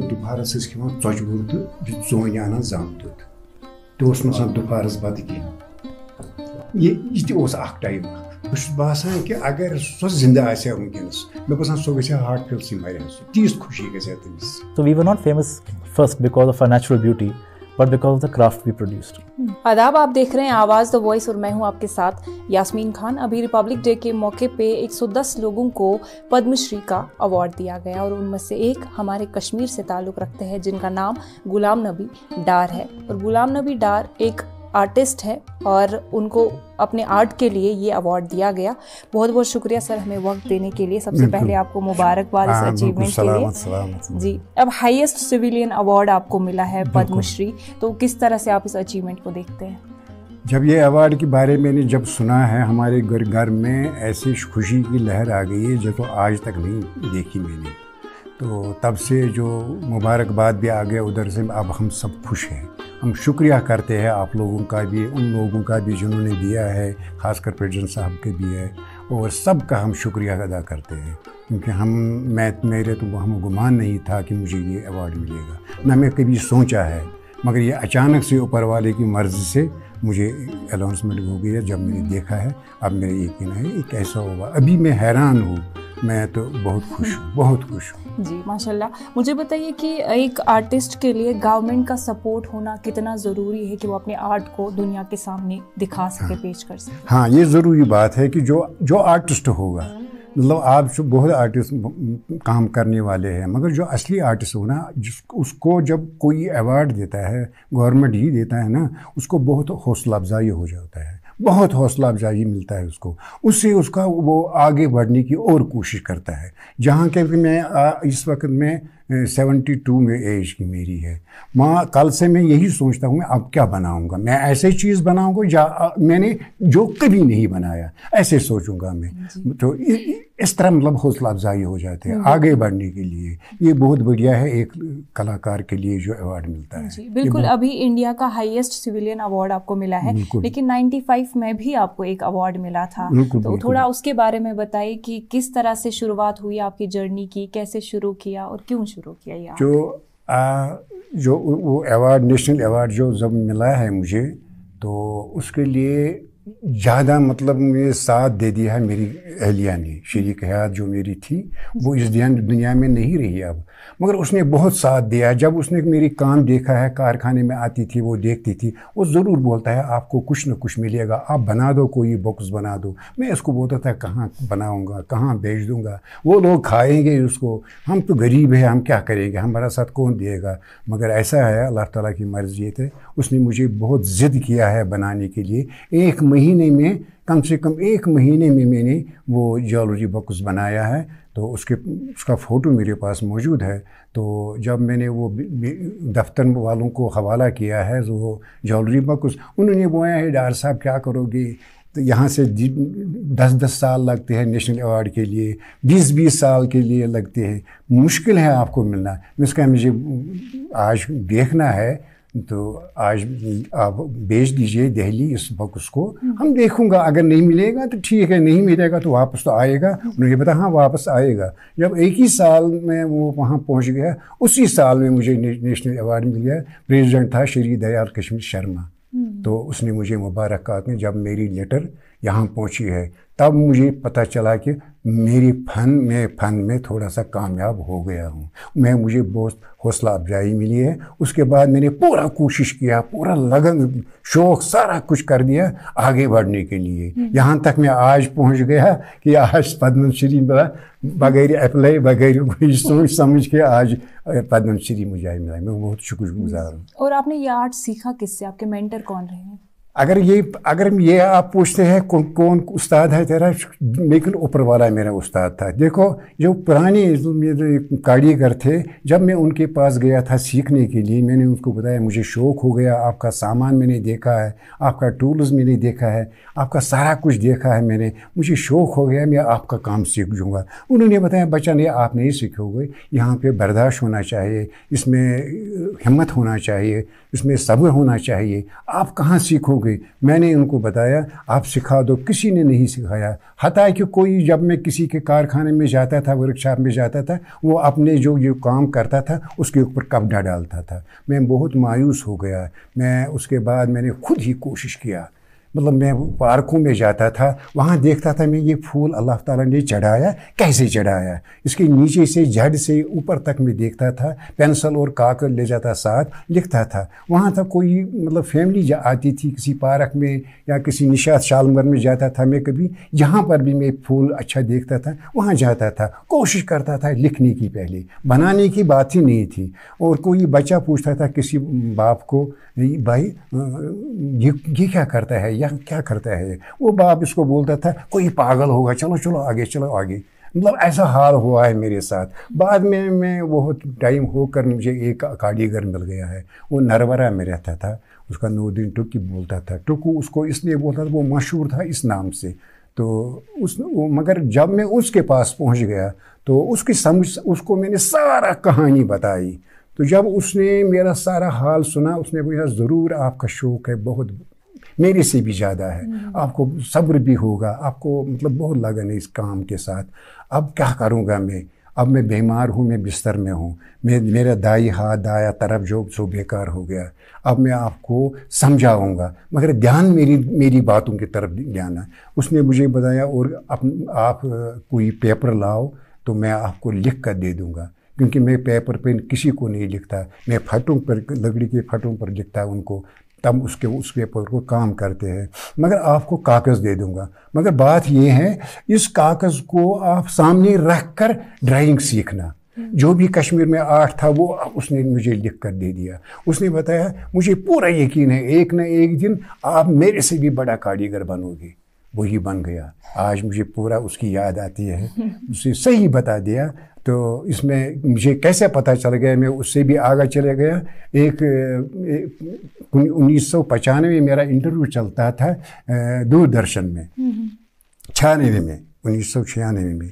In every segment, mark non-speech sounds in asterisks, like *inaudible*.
दोबारा से इसके वहाँ चौजबूर तो जोन आना जाम दूध तो उस मसान दोबारा बाद की ये इतने उस आख टाइम बस बासान कि अगर सो जिंदा आसे वंकिनस मैं बसान सो गसे हार्ट फेल सी मारे तीस खुशी गसे तमिस so we were not famous first because of our natural beauty but because the craft we produced आदाब आप देख रहे हैं आवाज़ द वॉइस और मैं हूं आपके साथ यास्मीन खान अभी रिपब्लिक डे के मौके पे 110 लोगों को पद्मश्री का अवार्ड दिया गया और उनमें से एक हमारे कश्मीर से ताल्लुक़ रखते हैं जिनका नाम गुलाम नबी डार है और गुलाम नबी डार एक आर्टिस्ट हैं और उनको अपने आर्ट के लिए ये अवार्ड दिया गया बहुत बहुत शुक्रिया सर हमें वक्त देने के लिए सबसे पहले आपको मुबारकबाद इस अचीवमेंट हाँ, के लिए जी अब हाईएस्ट सिविलियन अवार्ड आपको मिला है पद्मश्री तो किस तरह से आप इस अचीवमेंट को देखते हैं जब ये अवार्ड के बारे में जब सुना है हमारे घर घर में ऐसी खुशी की लहर आ गई है जो तो आज तक नहीं देखी मैंने तो तब से जो मुबारकबाद भी आ गया उधर से अब हम सब खुश हैं हम शुक्रिया करते हैं आप लोगों का भी उन लोगों का भी जिन्होंने दिया है ख़ासकर प्रेजिडेंट साहब के दिया है और सब का हम शुक्रिया अदा करते हैं क्योंकि हम मैं मेरे तो हम गुमान नहीं था कि मुझे ये अवार्ड मिलेगा ना मैं कभी सोचा है मगर ये अचानक से ऊपर वाले की मर्ज़ी से मुझे अनाउंसमेंट हो गई है जब मैंने देखा है अब मेरा यकीन है एक ऐसा होगा अभी मैं हैरान हूँ मैं तो बहुत खुश हूँ बहुत खुश हूँ जी माशाल्लाह मुझे बताइए कि एक आर्टिस्ट के लिए गवर्नमेंट का सपोर्ट होना कितना ज़रूरी है कि वो अपने आर्ट को दुनिया के सामने दिखा सके हाँ, पेश कर सके हाँ ये ज़रूरी बात है कि जो जो आर्टिस्ट होगा मतलब आप जो बहुत आर्टिस्ट काम करने वाले हैं मगर जो असली आर्टिस्ट हो ना जिस उसको जब कोई अवार्ड देता है गवर्नमेंट ही देता है ना उसको बहुत हौसला अफजाई हो जाता है बहुत हौसला अफजाई मिलता है उसको उससे उसका वो आगे बढ़ने की और कोशिश करता है जहाँ के मैं इस वक्त मैं सेवेंटी टू में एज की मेरी है माँ कल से मैं यही सोचता हूँ मैं अब क्या बनाऊँगा मैं ऐसे चीज़ बनाऊँगा या मैंने जो कभी नहीं बनाया ऐसे सोचूंगा मैं तो इस तरह मतलब हौसला अफजाई हो जाते हैं हम्म। आगे बढ़ने के लिए ये बहुत बढ़िया है एक कलाकार के लिए जो अवार्ड मिलता है जी, बिल्कुल अभी इंडिया का हाईएस्ट सिविलियन अवार्ड आपको मिला है लेकिन 95 में भी आपको एक अवार्ड मिला था बिल्कुल, तो बिल्कुल। थोड़ा उसके बारे में बताइए कि किस तरह से शुरुआत हुई आपकी जर्नी की कैसे शुरू किया और क्यों शुरू किया या जो आ, जो वो अवार्ड नेशनल अवार्ड जो जब मिला है मुझे तो उसके लिए ज़्यादा मतलब ये साथ दे दिया है मेरी अहलिया ने शरीक हयात जो मेरी थी वो इस दुनिया में नहीं रही अब मगर उसने बहुत साथ दिया है जब उसने मेरी काम देखा है कारखाने में आती थी वो देखती थी वो ज़रूर बोलता है आपको कुछ ना कुछ मिलेगा आप बना दो कोई बॉक्स बना दो मैं इसको बोलता था कहाँ बनाऊँगा कहाँ भेज दूँगा वो लोग खाएँगे उसको हम तो गरीब है हम क्या करेंगे हमारा साथ कौन देगा मगर ऐसा है अल्लाह ताली की मर्ज़ी थे उसने मुझे बहुत ज़िद किया है बनाने के लिए एक महीने में कम से कम एक महीने में मैंने वो जियोलॉजी बॉक्स बनाया है तो उसके उसका फ़ोटो मेरे पास मौजूद है तो जब मैंने वो दफ्तर वालों को हवाला किया है जो जॉलरी बॉक्स उन्होंने बोया है डार साहब क्या करोगे तो यहाँ से दस दस साल लगते हैं नेशनल अवार्ड के लिए बीस बीस साल के लिए लगते हैं मुश्किल है आपको मिलना इसका मुझे आज देखना है तो आज आप भेज दीजिए दहली इस वक्त उसको हम देखूंगा अगर नहीं मिलेगा तो ठीक है नहीं मिलेगा तो वापस तो आएगा उन्होंने पता हाँ वापस आएगा जब एक ही साल में वो वहाँ पहुँच गया उसी साल में मुझे ने, नेशनल अवार्ड मिल गया प्रेसिडेंट था श्री दयाल कश्मीर शर्मा हम्म। तो उसने मुझे मुबारकबाद में जब मेरी लेटर यहाँ पहुँची है तब मुझे पता चला कि मेरी फन में फन में थोड़ा सा कामयाब हो गया हूँ मैं मुझे बहुत हौसला अफजाई मिली है उसके बाद मैंने पूरा कोशिश किया पूरा लगन शौक सारा कुछ कर दिया आगे बढ़ने के लिए हम्म। यहाँ तक मैं आज पहुँच गया कि आज पद्मश्री मिला बगैर अप्लाई बगैर कोई सोच समझ के आज पद्मश्री मुझे मिला मैं बहुत शुक्रगुजार हूँ और आपने ये आर्ट सीखा किससे आपके मेंटर कौन रहे हैं अगर ये अगर ये आप पूछते हैं कौन कौन उस्ताद है तेरा लेकिन ऊपर वाला मेरा उस्ताद था देखो जो पुराने मेरे कारीगर थे जब मैं उनके पास गया था सीखने के लिए मैंने उनको बताया मुझे शौक़ हो गया आपका सामान मैंने देखा है आपका टूल्स मैंने देखा है आपका सारा कुछ देखा है मैंने मुझे शौक़ हो गया मैं आपका काम सीख लूँगा उन्होंने बताया बच्चा नहीं आप नहीं सीखोगे यहाँ पर बर्दाश्त होना चाहिए इसमें हिम्मत होना चाहिए इसमें सब्र होना चाहिए आप कहाँ सीखोगे गई मैंने उनको बताया आप सिखा दो किसी ने नहीं सिखाया हता कि कोई जब मैं किसी के कारखाने में जाता था वर्कशॉप में जाता था वो अपने जो ये काम करता था उसके ऊपर कब्जा डालता था मैं बहुत मायूस हो गया मैं उसके बाद मैंने खुद ही कोशिश किया मतलब मैं पार्कों में जाता था वहाँ देखता था मैं ये फूल अल्लाह ताला ने चढ़ाया कैसे चढ़ाया इसके नीचे से जड़ से ऊपर तक मैं देखता था पेंसिल और कागज ले जाता साथ लिखता था वहाँ तक कोई मतलब फैमिली आती थी किसी पार्क में या किसी निशात शालमर में जाता था मैं कभी यहाँ पर भी मैं फूल अच्छा देखता था वहाँ जाता था कोशिश करता था लिखने की पहले बनाने की बात ही नहीं थी और कोई बच्चा पूछता था किसी बाप को भाई ये ये क्या करता है यहाँ क्या करता है वो बाप इसको बोलता था कोई पागल होगा चलो चलो आगे चलो आगे मतलब ऐसा हाल हुआ है मेरे साथ बाद में मैं बहुत टाइम होकर मुझे एक कारीगर मिल गया है वो नरवरा में रहता था उसका नौ दिन टुकी बोलता था टुकू उसको इसलिए बोलता था वो मशहूर था इस नाम से तो उस मगर जब मैं उसके पास पहुंच गया तो उसकी समझ उसको मैंने सारा कहानी बताई तो जब उसने मेरा सारा हाल सुना उसने बोला ज़रूर आपका शौक़ है बहुत मेरे से भी ज़्यादा है हम्म। आपको सब्र भी होगा आपको मतलब बहुत लगन है इस काम के साथ अब क्या करूँगा मैं अब मैं बीमार हूँ मैं बिस्तर में हूँ मैं मेरा दाई हाथ दाया तरफ जो सो बेकार हो गया अब मैं आपको समझाऊँगा मगर ध्यान मेरी मेरी बातों की तरफ ध्यान है उसने मुझे बताया और अप आप कोई पेपर लाओ तो मैं आपको लिख कर दे दूँगा क्योंकि मैं पेपर पर किसी को नहीं लिखता मैं फटों पर लकड़ी के फटों पर लिखता उनको तब उसके उस पेपर को काम करते हैं मगर आपको कागज़ दे दूंगा मगर बात यह है इस कागज़ को आप सामने रख कर ड्राइंग सीखना जो भी कश्मीर में आर्ट था वो उसने मुझे लिख कर दे दिया उसने बताया मुझे पूरा यकीन है एक न एक दिन आप मेरे से भी बड़ा कारीगर बनोगे वही बन गया आज मुझे पूरा उसकी याद आती है उसे सही बता दिया तो इसमें मुझे कैसे पता चल गया मैं उससे भी आगे चले गया एक, उन्नीस सौ पचानवे मेरा इंटरव्यू चलता था दूरदर्शन में हम्म, हम्म। छियानवे में उन्नीस सौ छियानवे में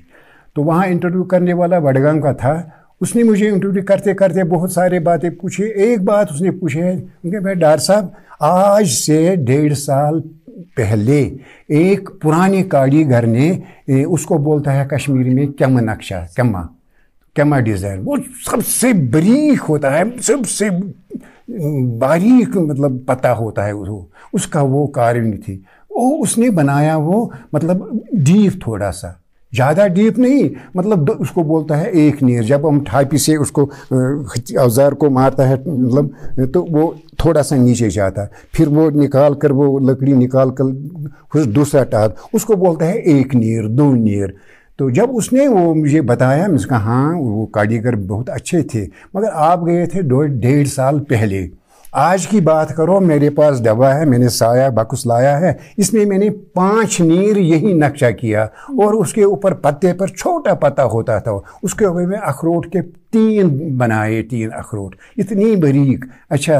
तो वहाँ इंटरव्यू करने वाला वडगांव का था उसने मुझे इंटरव्यू करते करते बहुत सारे बातें पूछी एक बात उसने पूछी है भाई डॉक्टर साहब आज से डेढ़ साल पहले एक पुरानी कारीगर ने उसको बोलता है कश्मीर में कैम नक्शा कमा कमा डिज़ाइन वो सबसे बरीक होता है सबसे बारीक मतलब पता होता है उसको उसका वो कारण थी वो उसने बनाया वो मतलब डीप थोड़ा सा ज़्यादा डीप नहीं मतलब उसको बोलता है एक नीर जब हम ठापी से उसको औजार को मारता है मतलब तो वो थोड़ा सा नीचे जाता है फिर वो निकाल कर वो लकड़ी निकाल कर फिर दूसरा टाप उसको बोलता है एक नीर दो नीर तो जब उसने वो मुझे बताया मैंने कहा हाँ वो कारीगर बहुत अच्छे थे मगर आप गए थे दो डेढ़ साल पहले आज की बात करो मेरे पास डबा है मैंने साया बकुस लाया है इसमें मैंने पांच नीर यही नक्शा किया और उसके ऊपर पत्ते पर छोटा पत्ता होता था उसके ऊपर मैं अखरोट के तीन बनाए तीन अखरोट इतनी बरीक अच्छा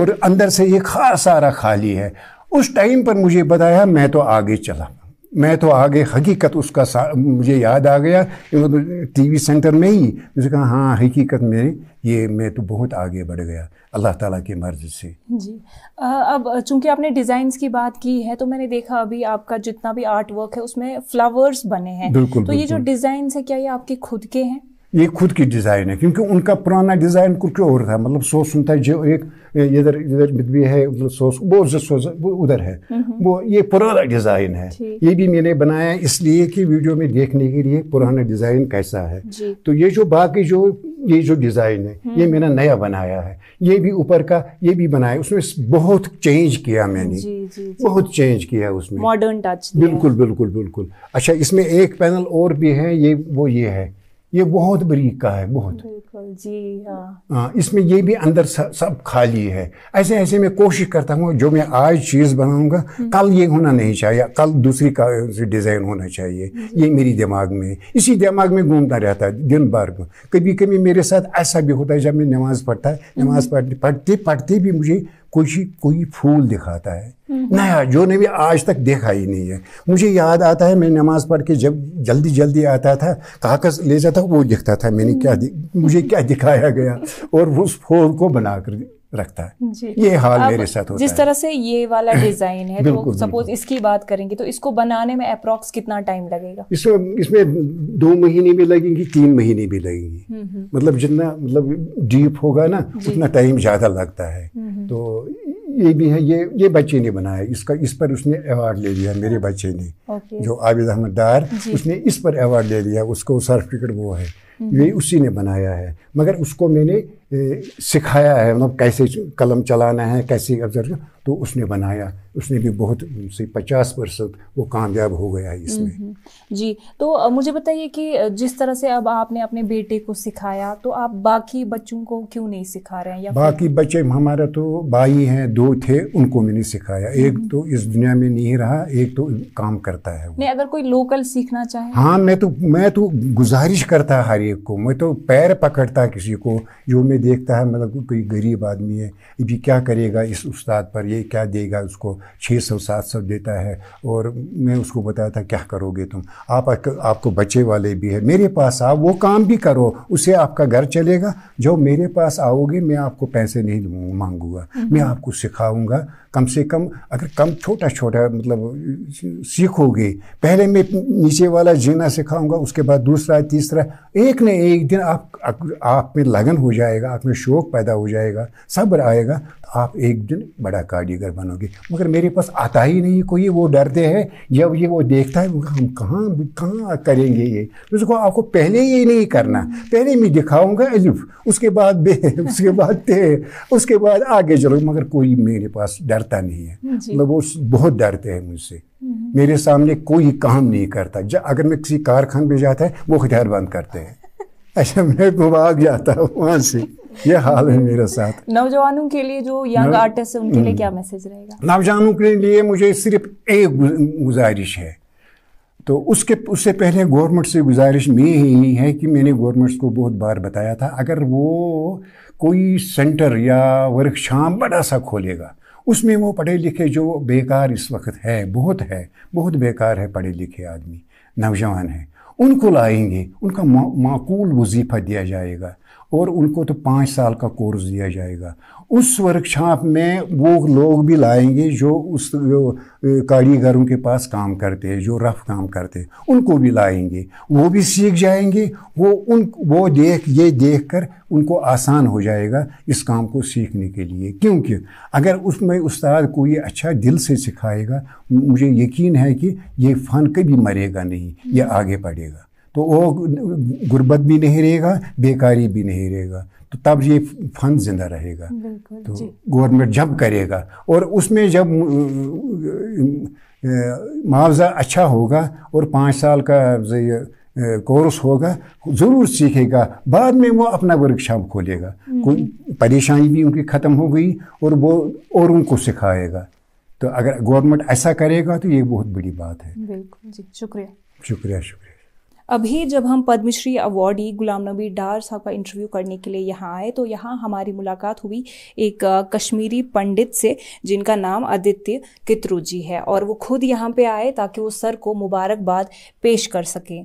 और अंदर से ये खास सारा खाली है उस टाइम पर मुझे बताया मैं तो आगे चला मैं तो आगे हकीकत उसका मुझे याद आ गया तो टी वी सेंटर में ही मुझे कहा हाँ हकीकत में ये मैं तो बहुत आगे बढ़ गया अल्लाह ताला की मर्ज़ी से जी अब चूंकि आपने डिज़ाइंस की बात की है तो मैंने देखा अभी आपका जितना भी आर्ट वर्क है उसमें फ्लावर्स बने हैं बिल्कुल तो बिल्कुल। ये जो डिज़ाइंस है क्या ये आपके खुद के हैं ये खुद की डिज़ाइन है क्योंकि उनका पुराना डिज़ाइन कुछ और था मतलब सोच सुनता है जो एक इधर इधर भी है मतलब सोच वो सोच वो उधर है हम्म हम्म। वो ये पुराना डिज़ाइन है ये भी मैंने बनाया इसलिए कि वीडियो में देखने के लिए पुराना डिज़ाइन कैसा है तो ये जो बाकी जो ये जो डिज़ाइन है ये हम्म। मैंने नया बनाया है ये भी ऊपर का ये भी बनाया उसमें बहुत चेंज किया मैंने बहुत चेंज किया उसमें मॉडर्न टच बिल्कुल बिल्कुल बिल्कुल अच्छा इसमें एक पैनल और भी है ये वो ये है ये बहुत बरीक का है बहुत बिल्कुल जी हाँ, हाँ इसमें ये भी अंदर सब, खाली है ऐसे ऐसे मैं कोशिश करता हूँ जो मैं आज चीज़ बनाऊँगा हम्म। कल ये होना नहीं चाहिए कल दूसरी का डिज़ाइन होना चाहिए ये मेरी दिमाग में इसी दिमाग में घूमता रहता है दिन भर कभी कभी मेरे साथ ऐसा भी होता है जब मैं नमाज़ पढ़ता है हम्म। नमाज़ पढ़ते पढ़ते पढ़ते भी मुझे कोई कोई फूल दिखाता है हम्म। नया हाँ, जो ने भी आज तक देखा ही नहीं है मुझे याद आता है मैं नमाज पढ़ के जब जल्दी जल्दी आता था कागज ले जाता वो दिखता था मैंने क्या हम्म। मुझे क्या दिखाया गया और उस फोन को बनाकर रखता है ये हाल मेरे साथ होता जिस तरह से ये वाला *coughs* डिजाइन है तो सपोज इसकी बात करेंगे तो इसको बनाने में अप्रोक्स कितना टाइम लगेगा इसमें इसमें दो महीने भी लगेंगे तीन महीने भी लगेंगे हम्म, मतलब जितना मतलब डीप होगा ना उतना टाइम ज़्यादा लगता है तो ये भी है ये ये बच्चे ने बनाया इसका इस पर उसने अवार्ड ले लिया मेरे बच्चे ने okay. जो आबिद अहमद डार उसने इस पर अवार्ड ले लिया उसको सर्टिफिकेट वो है ये उसी ने बनाया है मगर उसको मैंने सिखाया है मतलब कैसे कलम चलाना है कैसे ऑब्जर्व तो उसने बनाया उसने भी बहुत से पचास परसेंट वो कामयाब हो गया इसमें हम्म, हम्म। जी तो मुझे बताइए कि जिस तरह से अब आपने अपने बेटे को सिखाया तो आप बाकी बच्चों को क्यों नहीं सिखा रहे हैं या बाकी बच्चे हमारा तो भाई हैं दो थे उनको मैंने सिखाया एक हम्म। तो इस दुनिया में नहीं रहा एक तो काम करता है नहीं अगर कोई लोकल सीखना चाहे हाँ मैं तो मैं तो गुजारिश करता हर एक को मैं तो पैर पकड़ता किसी को जो मैं देखता है मतलब कोई गरीब आदमी है ये भी क्या करेगा इस उस्ताद पर ये क्या देगा उसको छः सौ सात सौ देता है और मैं उसको बताया था क्या करोगे तुम आप आपको बच्चे वाले भी है मेरे पास आओ वो काम भी करो उससे आपका घर चलेगा जो मेरे पास आओगे मैं आपको पैसे नहीं मांगूंगा मैं हम्म। आपको सिखाऊंगा कम से कम अगर कम छोटा छोटा मतलब सीखोगे पहले मैं नीचे वाला जीना सिखाऊंगा उसके बाद दूसरा तीसरा एक न एक दिन आप आप में लगन हो जाएगा आप में शौक पैदा हो जाएगा सब्र आएगा तो आप एक दिन बड़ा कारीगर बनोगे मगर मेरे पास आता ही नहीं कोई वो डरते हैं जब ये वो देखता है हम कहाँ कहाँ करेंगे ये उसको आपको पहले ये नहीं करना पहले मैं दिखाऊंगा एलिफ उसके बाद बे उसके बाद ते उसके बाद आगे चलो मगर कोई मेरे पास डर डरता नहीं है मैं वो बहुत डरते हैं मुझसे हम्म। मेरे सामने कोई काम नहीं करता जब अगर मैं किसी कारखान में जाता है वो हथियार बंद करते हैं *laughs* अच्छा मैं भाग जाता हूँ वहाँ से ये हाल है मेरे साथ नौजवानों के लिए जो यंग आर्टिस्ट है उनके लिए हम्म। क्या मैसेज रहेगा नौजवानों के लिए मुझे सिर्फ एक गुजारिश है तो उसके उससे पहले गवर्नमेंट से गुजारिश में यही है कि मैंने गवर्नमेंट्स को बहुत बार बताया था अगर वो कोई सेंटर या वर्कशॉप बड़ा सा खोलेगा उसमें वो पढ़े लिखे जो बेकार इस वक्त है बहुत है बहुत बेकार है पढ़े लिखे आदमी नौजवान हैं उनको लाएंगे उनका माकूल वजीफ़ा दिया जाएगा और उनको तो पाँच साल का कोर्स दिया जाएगा उस वर्कशॉप में वो लोग भी लाएंगे जो उस कारीगरों के पास काम करते हैं जो रफ काम करते हैं उनको भी लाएंगे वो भी सीख जाएंगे वो उन वो देख ये देख कर उनको आसान हो जाएगा इस काम को सीखने के लिए क्योंकि अगर उसमें उस्ताद को ये अच्छा दिल से सिखाएगा मुझे यकीन है कि ये फ़न कभी मरेगा नहीं ये आगे बढ़ेगा तो वो गुर्बत भी नहीं रहेगा बेकारी भी नहीं रहेगा तो तब ये फंड ज़िंदा रहेगा तो गवर्नमेंट जब करेगा और उसमें जब मुआवजा अच्छा होगा और पाँच साल का कोर्स होगा ज़रूर सीखेगा बाद में वो अपना वर्कशॉप खोलेगा हम्म। कोई परेशानी भी उनकी ख़त्म हो गई और वो और उनको सिखाएगा तो अगर गवर्नमेंट ऐसा करेगा तो ये बहुत बड़ी बात है बिल्कुल जी शुक्रिया शुक्रिया शुक्रिया अभी जब हम पद्मश्री अवार्डी गुलाम नबी डार साहब का इंटरव्यू करने के लिए यहाँ आए तो यहाँ हमारी मुलाकात हुई एक कश्मीरी पंडित से जिनका नाम आदित्य कित्रू जी है और वो खुद यहाँ पे आए ताकि वो सर को मुबारकबाद पेश कर सकें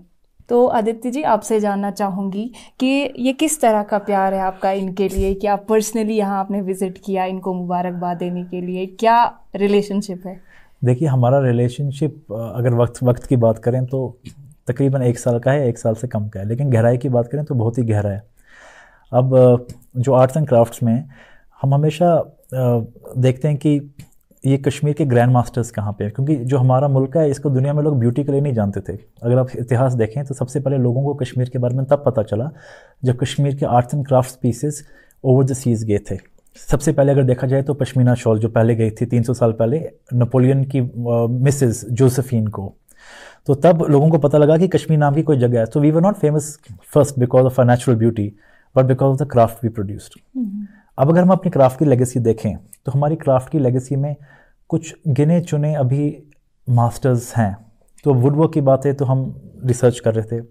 तो आदित्य जी आपसे जानना चाहूँगी कि ये किस तरह का प्यार है आपका इनके लिए कि आप पर्सनली यहाँ आपने विज़िट किया इनको मुबारकबाद देने के लिए क्या रिलेशनशिप है देखिए हमारा रिलेशनशिप अगर वक्त वक्त की बात करें तो तकरीबन एक साल का है एक साल से कम का है लेकिन गहराई की बात करें तो बहुत ही गहरा है अब जो आर्ट्स एंड क्राफ्ट्स में हम हमेशा देखते हैं कि ये कश्मीर के ग्रैंड मास्टर्स कहाँ पे हैं क्योंकि जो हमारा मुल्क है इसको दुनिया में लोग ब्यूटी के लिए नहीं जानते थे अगर आप इतिहास देखें तो सबसे पहले लोगों को कश्मीर के बारे में तब पता चला जब कश्मीर के arts and crafts pieces over the seas गए थे सबसे पहले अगर देखा जाए तो पश्मीना शॉल जो पहले गई थी 300 साल पहले नेपोलियन की मिसेज़ जोसेफिन को तो तब लोगों को पता लगा कि कश्मीर नाम की कोई जगह है so we were not famous first because of a natural beauty but because of the craft we produced अब अगर हम अपनी क्राफ्ट की लेगेसी देखें तो हमारी क्राफ्ट की लेगेसी में कुछ गिने चुने अभी मास्टर्स हैं तो वुड वर्क की बात है तो हम रिसर्च कर रहे थे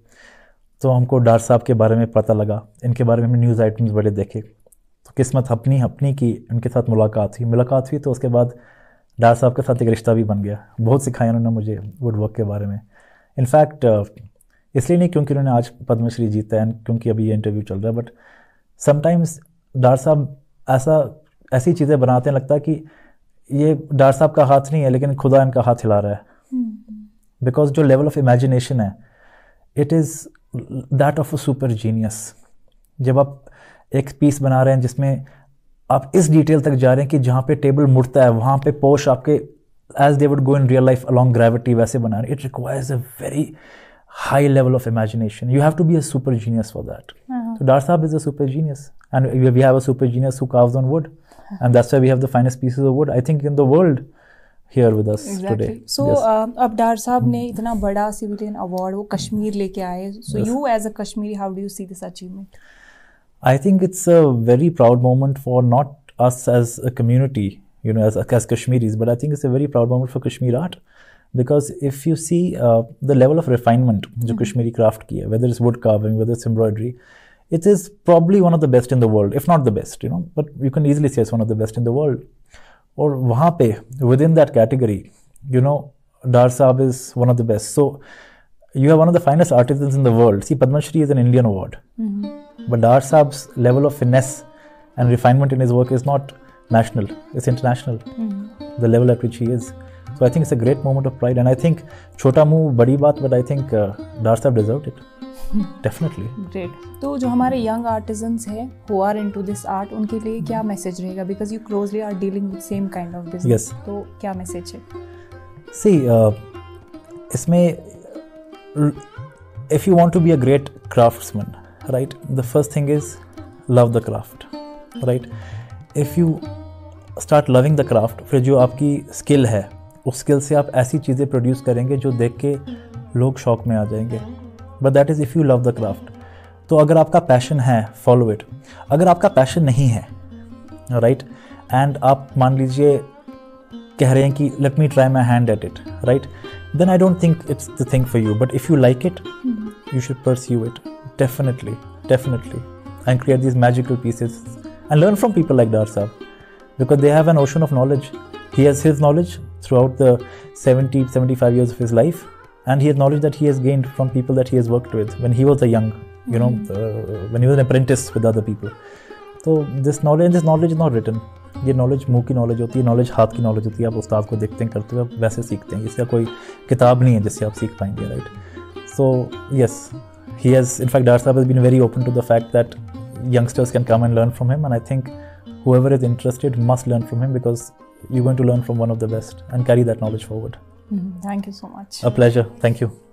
तो हमको डार साहब के बारे में पता लगा इनके बारे में हमने न्यूज़ आइटम्स बड़े देखे तो किस्मत अपनी अपनी की उनके साथ मुलाकात हुई मुलाकात हुई तो उसके बाद डार साहब के साथ एक रिश्ता भी बन गया बहुत सिखाया उन्होंने मुझे वुड वर्क के बारे में इनफैक्ट uh, इसलिए नहीं क्योंकि उन्होंने आज पद्मश्री जीता है क्योंकि अभी ये इंटरव्यू चल रहा है बट समटाइम्स डार साहब ऐसा ऐसी चीज़ें बनाते हैं लगता है कि ये डार साहब का हाथ नहीं है लेकिन खुदा इनका हाथ हिला रहा है बिकॉज हम्म। जो लेवल ऑफ इमेजिनेशन है it is that of a super genius जब आप एक पीस बना रहे हैं जिसमें आप इस डिटेल तक जा रहे हैं कि जहाँ पे टेबल मुड़ता है वहाँ पे पोश आपके as they would go in real life along gravity वैसे बना रहे it requires a very high level of imagination. You have to be a super genius for that. Uh-huh. So Dar Sahib is a super genius, and we have a super genius who carves on wood, uh-huh. and that's why we have the finest pieces of wood I think in the world here with us exactly. today. So yes. uh, अब Dar Sahib ने इतना बड़ा civilian award वो कश्मीर लेके आए. So yes. you as a Kashmiri, how do you see this achievement? I think it's a very proud moment for not us as a community, you know, as, as Kashmiris, but I think it's a very proud moment for Kashmir art. Because if you see uh, the level of refinement, mm -hmm. Kashmiri craft ki hai, whether it's wood carving, whether it's embroidery, it is probably one of the best in the world, if not the best, you know, but you can easily say it's one of the best in the world. Or wahan pe, within that category, you know, Dar Saab is one of the best. So you have one of the finest artisans in the world. See, Padma Shri is an Indian award. Mm -hmm. But Dar Saab's level of finesse and refinement in his work is not national, it's international, mm-hmm. the level at which he is. So I think it's a great moment of pride. And I think Chota Mu, Badi Baat, but I think uh, Dar Saab deserved it. Definitely *laughs* great तो जो हमारे young artisans हैं who are into this art उनके लिए क्या message रहेगा because you closely are dealing with same kind of business तो क्या मैसेज है सी uh, इसमें if you want to be a great craftsman right the first thing is love the craft right if you start loving the craft फिर जो आपकी skill है उस skill से आप ऐसी चीज़ें प्रोड्यूस करेंगे जो देख के लोग शौक में आ जाएंगे but that is if you love the craft तो अगर आपका पैशन है फॉलो इट अगर आपका पैशन नहीं है राइट right? एंड आप मान लीजिए कह रहे हैं कि let me try my hand at it right then I don't think it's the thing for you but if you like it you should pursue it definitely, definitely, and create these magical pieces and learn from people like Dar because they have an ocean of knowledge. He has his knowledge throughout the 70, 75 years of his life, and he has knowledge that he has gained from people that he has worked with when he was a young, you know, mm. uh, when he was an apprentice with other people. So this knowledge, this knowledge is not written ये knowledge मुंह की knowledge होती है knowledge हाथ की knowledge होती है आप उस्ताद को देखते हैं करते हुए आप वैसे सीखते हैं इसका कोई किताब नहीं है जिससे आप सीख पाएंगे right so yes he has, in fact, Darsab has been very open to the fact that youngsters can come and learn from him. And I think whoever is interested must learn from him because you're going to learn from one of the best and carry that knowledge forward. Mm-hmm. Thank you so much. A pleasure. Thank you.